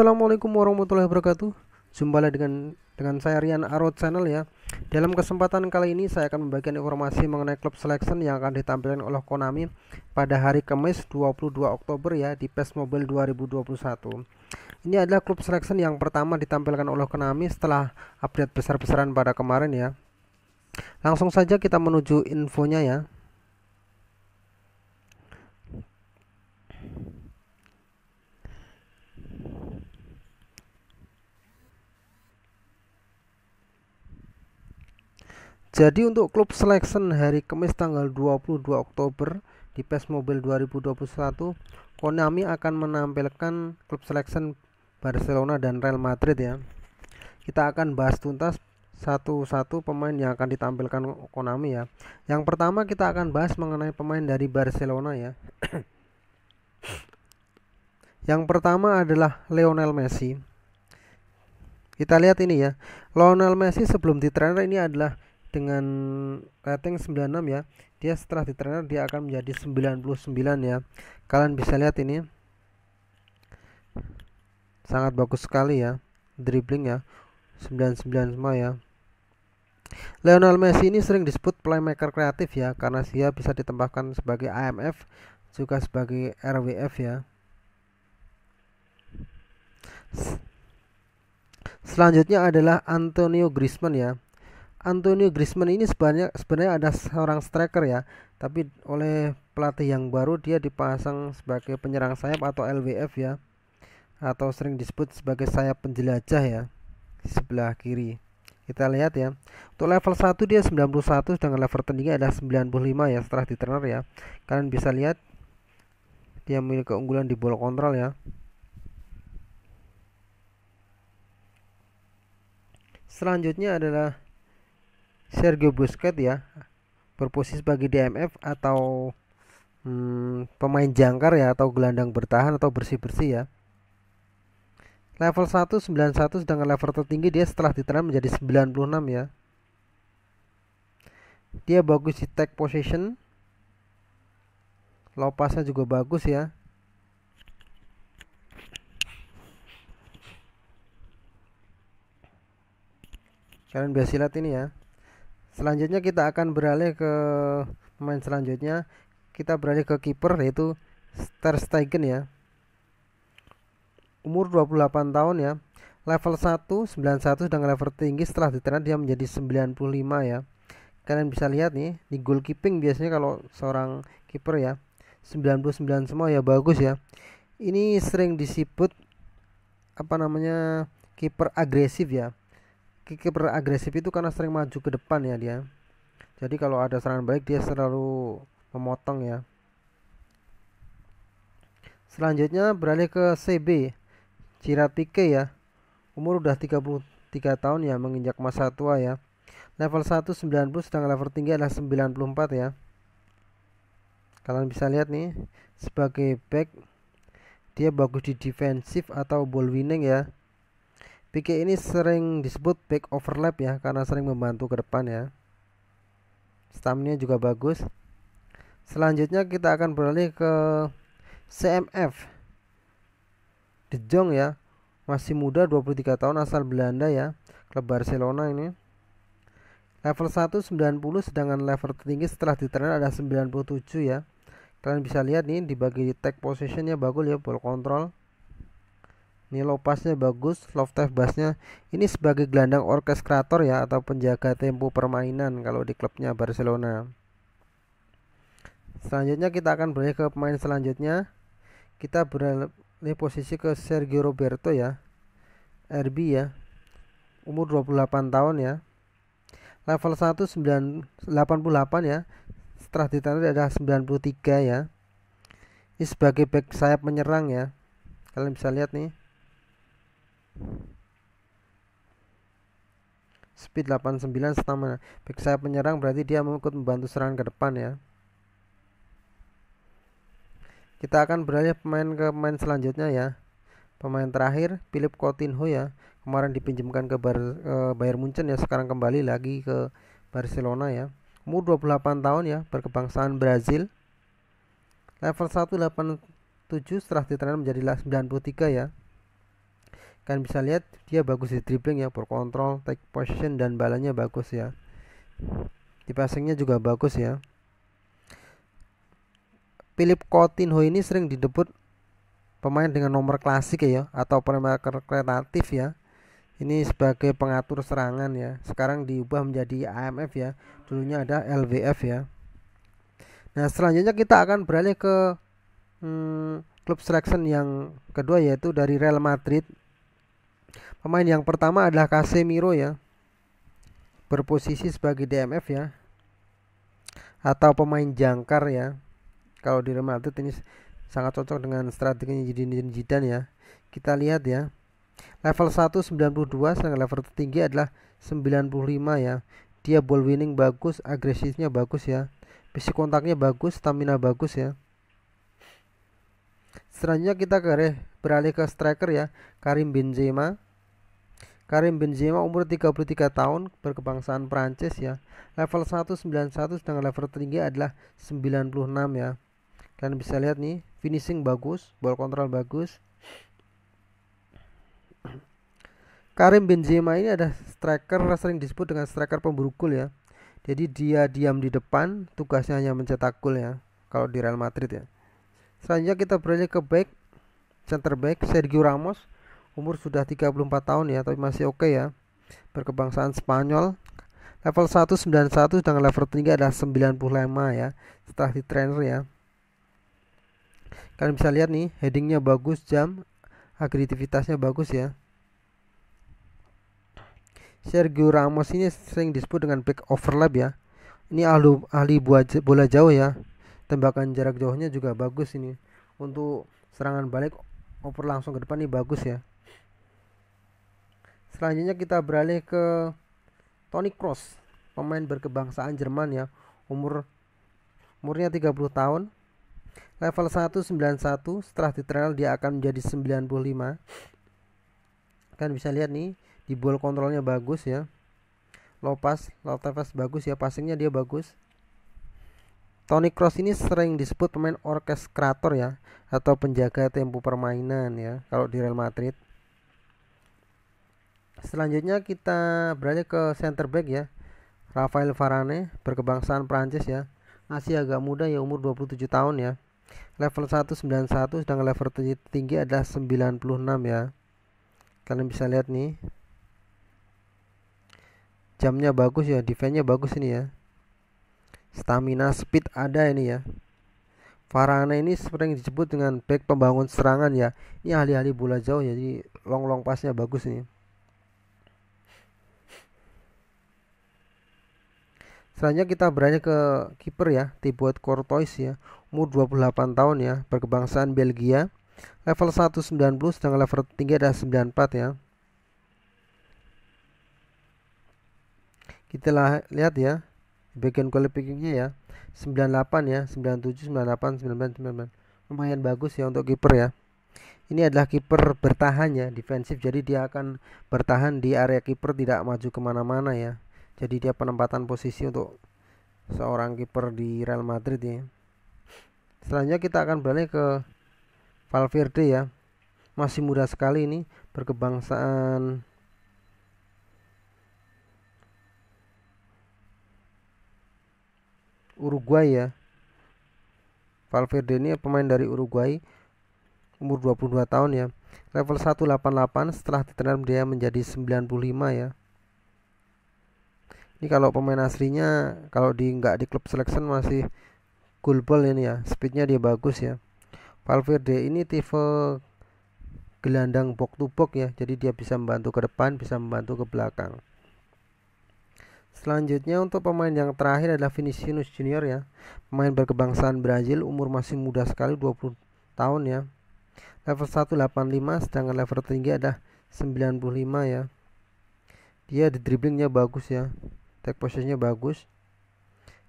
Assalamualaikum warahmatullahi wabarakatuh. Jumpa lagi dengan dengan saya Rian Arot Channel ya. Dalam kesempatan kali ini saya akan membagikan informasi mengenai klub selection yang akan ditampilkan oleh Konami pada hari Kamis 22 Oktober ya di PES Mobile 2021. Ini adalah klub selection yang pertama ditampilkan oleh Konami setelah update besar-besaran pada kemarin ya. Langsung saja kita menuju infonya ya. Jadi untuk klub selection hari Kamis tanggal 22 Oktober di PES Mobile 2021, Konami akan menampilkan klub selection Barcelona dan Real Madrid ya. Kita akan bahas tuntas satu-satu pemain yang akan ditampilkan Konami ya. Yang pertama kita akan bahas mengenai pemain dari Barcelona ya. Yang pertama adalah Lionel Messi. Kita lihat ini ya. Lionel Messi sebelum ditrainer ini adalah dengan rating eh, 96 ya dia setelah di trainer dia akan menjadi 99 ya kalian bisa lihat ini sangat bagus sekali ya dribbling ya 99 semua ya Lionel Messi ini sering disebut playmaker kreatif ya karena dia bisa ditempahkan sebagai AMF juga sebagai RWF ya Selanjutnya adalah Antonio Griezmann ya Antonio Griezmann ini sebenarnya sebenarnya ada seorang striker ya, tapi oleh pelatih yang baru dia dipasang sebagai penyerang sayap atau LWF ya, atau sering disebut sebagai sayap penjelajah ya di sebelah kiri. Kita lihat ya. Untuk level 1 dia 91 dengan level tertinggi ada 95 ya setelah di trainer ya. Kalian bisa lihat dia memiliki keunggulan di bola kontrol ya. Selanjutnya adalah Sergio Busquets ya berposisi sebagai DMF atau hmm, pemain jangkar ya atau gelandang bertahan atau bersih-bersih ya. Level 1 91 sedangkan level tertinggi dia setelah diteram menjadi 96 ya. Dia bagus di tag position. Lopasnya juga bagus ya. Kalian biasa lihat ini ya. Selanjutnya kita akan beralih ke pemain selanjutnya. Kita beralih ke kiper yaitu Ter Stegen ya. Umur 28 tahun ya. Level 1 91 dengan level tinggi setelah diternak dia menjadi 95 ya. Kalian bisa lihat nih di goalkeeping biasanya kalau seorang kiper ya 99 semua ya bagus ya. Ini sering disebut apa namanya kiper agresif ya kiper agresif itu karena sering maju ke depan ya dia. Jadi kalau ada serangan baik dia selalu memotong ya. Selanjutnya beralih ke CB Ciratike ya. Umur udah 33 tahun ya menginjak masa tua ya. Level 1 90 sedang level tinggi adalah 94 ya. Kalian bisa lihat nih sebagai back dia bagus di defensif atau ball winning ya. PK ini sering disebut back overlap ya karena sering membantu ke depan ya. Stamina juga bagus. Selanjutnya kita akan beralih ke CMF. De Jong ya. Masih muda 23 tahun asal Belanda ya. Klub Barcelona ini. Level 1 90 sedangkan level tertinggi setelah ditrain ada 97 ya. Kalian bisa lihat nih dibagi di tag positionnya bagus ya ball control ini low passnya bagus love tap bassnya ini sebagai gelandang orkestrator ya atau penjaga tempo permainan kalau di klubnya Barcelona selanjutnya kita akan beralih ke pemain selanjutnya kita beralih posisi ke Sergio Roberto ya RB ya umur 28 tahun ya level 1 9, 88 ya setelah ditandai ada 93 ya ini sebagai back sayap menyerang ya kalian bisa lihat nih Speed 89 stamina. Back saya penyerang berarti dia ikut membantu serangan ke depan ya. Kita akan beralih pemain ke pemain selanjutnya ya. Pemain terakhir Philip Coutinho ya. Kemarin dipinjamkan ke, Bar, ke Bayern Munchen ya, sekarang kembali lagi ke Barcelona ya. Umur 28 tahun ya, berkebangsaan Brazil. Level 187 setelah ditrenan menjadi 93 ya kalian bisa lihat dia bagus di dribbling ya berkontrol take position dan balanya bagus ya di passingnya juga bagus ya Philip Coutinho ini sering didebut pemain dengan nomor klasik ya atau playmaker kreatif ya ini sebagai pengatur serangan ya sekarang diubah menjadi AMF ya dulunya ada LVF ya nah selanjutnya kita akan beralih ke hmm, klub selection yang kedua yaitu dari Real Madrid Pemain yang pertama adalah Casemiro ya. Berposisi sebagai DMF ya. Atau pemain jangkar ya. Kalau di Real Madrid ini sangat cocok dengan strateginya Zidane Jidan ya. Kita lihat ya. Level 1 92 sedangkan level tertinggi adalah 95 ya. Dia ball winning bagus, agresifnya bagus ya. Fisik kontaknya bagus, stamina bagus ya. Selanjutnya kita ke beralih ke striker ya, Karim Benzema. Karim Benzema umur 33 tahun berkebangsaan Prancis ya. Level 191 dengan level tertinggi adalah 96 ya. Kalian bisa lihat nih, finishing bagus, ball control bagus. Karim Benzema ini ada striker sering disebut dengan striker pemburu gol ya. Jadi dia diam di depan, tugasnya hanya mencetak gol ya kalau di Real Madrid ya. Selanjutnya kita beralih ke back center back Sergio Ramos umur sudah 34 tahun ya tapi masih oke okay ya berkebangsaan Spanyol level 191 dengan level tertinggi ada 95 ya setelah di trainer ya kalian bisa lihat nih headingnya bagus jam agresivitasnya bagus ya Sergio Ramos ini sering disebut dengan back overlap ya ini ahli, ahli bola jauh ya tembakan jarak jauhnya juga bagus ini untuk serangan balik over langsung ke depan ini bagus ya selanjutnya kita beralih ke Toni Kroos pemain berkebangsaan Jerman ya umur umurnya 30 tahun level 191 setelah di trail dia akan menjadi 95 kan bisa lihat nih di ball kontrolnya bagus ya low pass low pass bagus ya passingnya dia bagus Tony Cross ini sering disebut pemain orkestrator ya atau penjaga tempo permainan ya kalau di Real Madrid. Selanjutnya kita beralih ke center back ya. Rafael Varane berkebangsaan Prancis ya. Masih agak muda ya umur 27 tahun ya. Level 191 sedangkan level tinggi adalah 96 ya. Kalian bisa lihat nih. Jamnya bagus ya, defense-nya bagus ini ya stamina speed ada ini ya Farhana ini sering disebut dengan back pembangun serangan ya ini ahli-ahli bola jauh ya jadi long long pasnya bagus nih selanjutnya kita beranjak ke kiper ya Thibaut Courtois ya umur 28 tahun ya berkebangsaan Belgia level 190 sedang level tertinggi ada 94 ya kita lihat ya bagian gold pickingnya ya 98 ya 97 98 99 99 lumayan bagus ya untuk kiper ya ini adalah kiper bertahan ya defensif jadi dia akan bertahan di area kiper tidak maju kemana-mana ya jadi dia penempatan posisi untuk seorang kiper di Real Madrid ya selanjutnya kita akan balik ke Valverde ya masih muda sekali ini berkebangsaan Uruguay ya Valverde ini pemain dari Uruguay umur 22 tahun ya level 188 setelah ditanam dia menjadi 95 ya ini kalau pemain aslinya kalau di nggak di klub selection masih goal ini ya speednya dia bagus ya Valverde ini tipe gelandang box to box ya jadi dia bisa membantu ke depan bisa membantu ke belakang Selanjutnya untuk pemain yang terakhir adalah Vinicius Junior ya. Pemain berkebangsaan Brazil, umur masih muda sekali 20 tahun ya. Level 185 sedangkan level tertinggi ada 95 ya. Dia di dribblingnya bagus ya. Take posisinya bagus.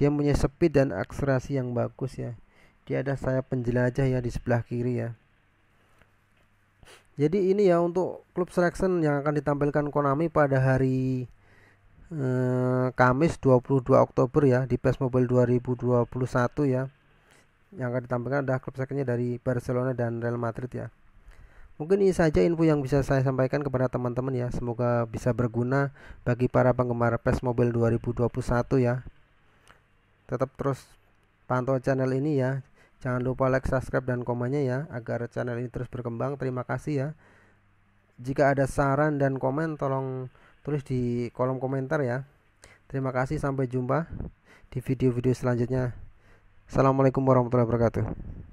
Dia punya speed dan akselerasi yang bagus ya. Dia ada sayap penjelajah ya di sebelah kiri ya. Jadi ini ya untuk klub selection yang akan ditampilkan Konami pada hari Eh, Kamis 22 Oktober ya di PES Mobile 2021 ya yang akan ditampilkan adalah klub sekernya dari Barcelona dan Real Madrid ya mungkin ini saja info yang bisa saya sampaikan kepada teman-teman ya semoga bisa berguna bagi para penggemar PES Mobile 2021 ya tetap terus pantau channel ini ya jangan lupa like subscribe dan komennya ya agar channel ini terus berkembang terima kasih ya jika ada saran dan komen tolong tulis di kolom komentar ya terima kasih sampai jumpa di video-video selanjutnya assalamualaikum warahmatullahi wabarakatuh